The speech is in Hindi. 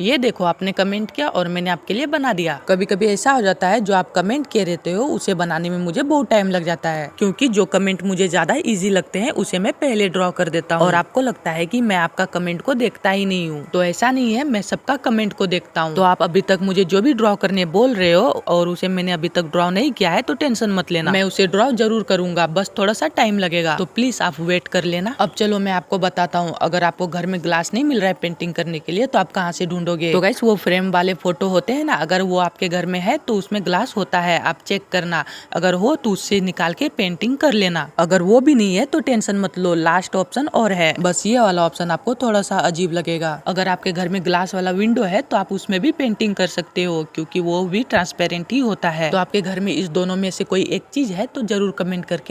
ये देखो आपने कमेंट किया और मैंने आपके लिए बना दिया कभी कभी ऐसा हो जाता है जो आप कमेंट किए रहते हो उसे बनाने में मुझे बहुत टाइम लग जाता है क्योंकि जो कमेंट मुझे ज्यादा इजी लगते हैं उसे मैं पहले ड्रॉ कर देता हूँ और आपको लगता है की मैं आपका कमेंट को देखता ही नहीं हूँ तो ऐसा नहीं है मैं सबका कमेंट को देखता हूँ तो आप अभी तक मुझे जो भी ड्रॉ करने बोल रहे हो और उसे मैंने अभी तक ड्रॉ नहीं किया है तो टेंशन मत लेना मैं उसे ड्रॉ जरूर करूंगा बस थोड़ा सा टाइम लगेगा तो प्लीज आप वेट कर लेना अब चलो मैं आपको बताता हूँ अगर आपको घर में ग्लास नहीं मिल रहा है पेंटिंग करने के लिए तो आप कहाँ से ढूंढ ढूंढोगे तो गैस वो फ्रेम वाले फोटो होते हैं ना अगर वो आपके घर में है तो उसमें ग्लास होता है आप चेक करना अगर हो तो उससे निकाल के पेंटिंग कर लेना अगर वो भी नहीं है तो टेंशन मत लो लास्ट ऑप्शन और है बस ये वाला ऑप्शन आपको थोड़ा सा अजीब लगेगा अगर आपके घर में ग्लास वाला विंडो है तो आप उसमें भी पेंटिंग कर सकते हो क्यूँकी वो भी ट्रांसपेरेंट ही होता है तो आपके घर में इस दोनों में से कोई एक चीज है तो जरूर कमेंट करके